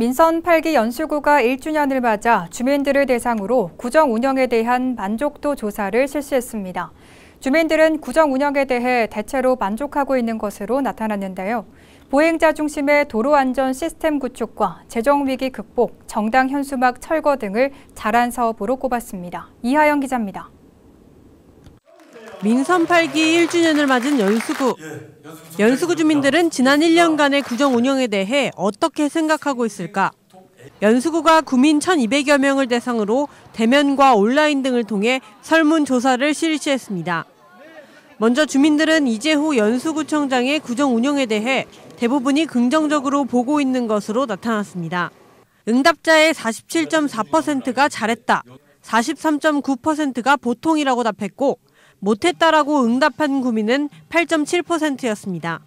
민선 8기 연수구가 1주년을 맞아 주민들을 대상으로 구정 운영에 대한 만족도 조사를 실시했습니다. 주민들은 구정 운영에 대해 대체로 만족하고 있는 것으로 나타났는데요. 보행자 중심의 도로 안전 시스템 구축과 재정 위기 극복, 정당 현수막 철거 등을 잘한 사업으로 꼽았습니다. 이하영 기자입니다. 민선 8기 1주년을 맞은 연수구. 예, 연수구 주민들은 지난 1년간의 구정 운영에 대해 어떻게 생각하고 있을까? 연수구가 구민 1,200여 명을 대상으로 대면과 온라인 등을 통해 설문조사를 실시했습니다. 먼저 주민들은 이재호 연수구청장의 구정 운영에 대해 대부분이 긍정적으로 보고 있는 것으로 나타났습니다. 응답자의 47.4%가 잘했다, 43.9%가 보통이라고 답했고 못했다라고 응답한 구민은 8.7%였습니다.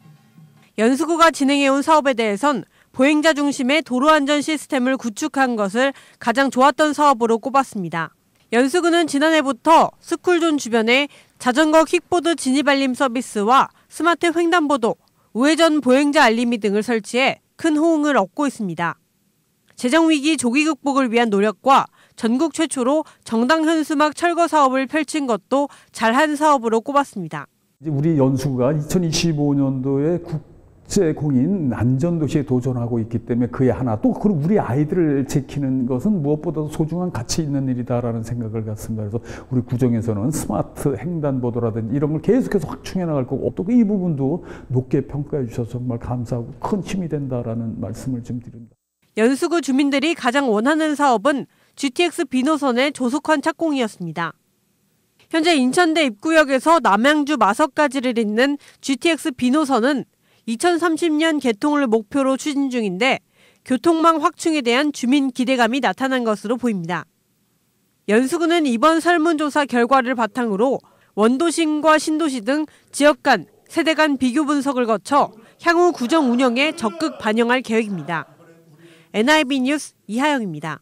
연수구가 진행해온 사업에 대해선 보행자 중심의 도로 안전 시스템을 구축한 것을 가장 좋았던 사업으로 꼽았습니다. 연수구는 지난해부터 스쿨존 주변에 자전거 킥보드 진입 알림 서비스와 스마트 횡단보도, 우회전 보행자 알림이 등을 설치해 큰 호응을 얻고 있습니다. 재정 위기 조기 극복을 위한 노력과 전국 최초로 정당 현수막 철거 사업을 펼친 것도 잘한 사업으로 꼽았습니다. 우리 연수가 2025년도에 국제 공인 안전 도시에 도전하고 있기 때문에 그의 하나 또 그리고 우리 아이들을 지키는 것은 무엇보다도 소중한 가치 있는 일이다라는 생각을 갖습니다. 그래서 우리 구정에서는 스마트 횡단보도라든지 이런 걸 계속해서 확충해 나갈 거고 또 이 부분도 높게 평가해 주셔서 정말 감사하고 큰 힘이 된다라는 말씀을 좀 드립니다. 연수구 주민들이 가장 원하는 사업은 GTX 비 노선의 조속한 착공이었습니다. 현재 인천대 입구역에서 남양주 마석까지를 잇는 GTX 비 노선은 2030년 개통을 목표로 추진 중인데 교통망 확충에 대한 주민 기대감이 나타난 것으로 보입니다. 연수구는 이번 설문조사 결과를 바탕으로 원도심과 신도시 등 지역 간, 세대 간 비교 분석을 거쳐 향후 구정 운영에 적극 반영할 계획입니다. NIB 뉴스 이하영입니다.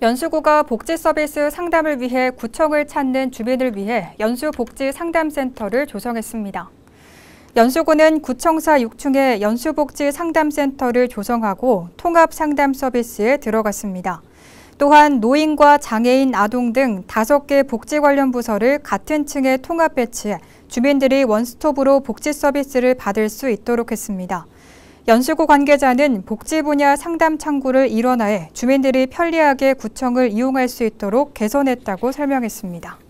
연수구가 복지 서비스 상담을 위해 구청을 찾는 주민을 위해 연수복지상담센터를 조성했습니다. 연수구는 구청사 6층에 연수복지상담센터를 조성하고 통합상담 서비스에 들어갔습니다. 또한 노인과 장애인, 아동 등 5개 복지 관련 부서를 같은 층에 통합 배치해 주민들이 원스톱으로 복지 서비스를 받을 수 있도록 했습니다. 연수구 관계자는 복지 분야 상담 창구를 일원화해 주민들이 편리하게 구청을 이용할 수 있도록 개선했다고 설명했습니다.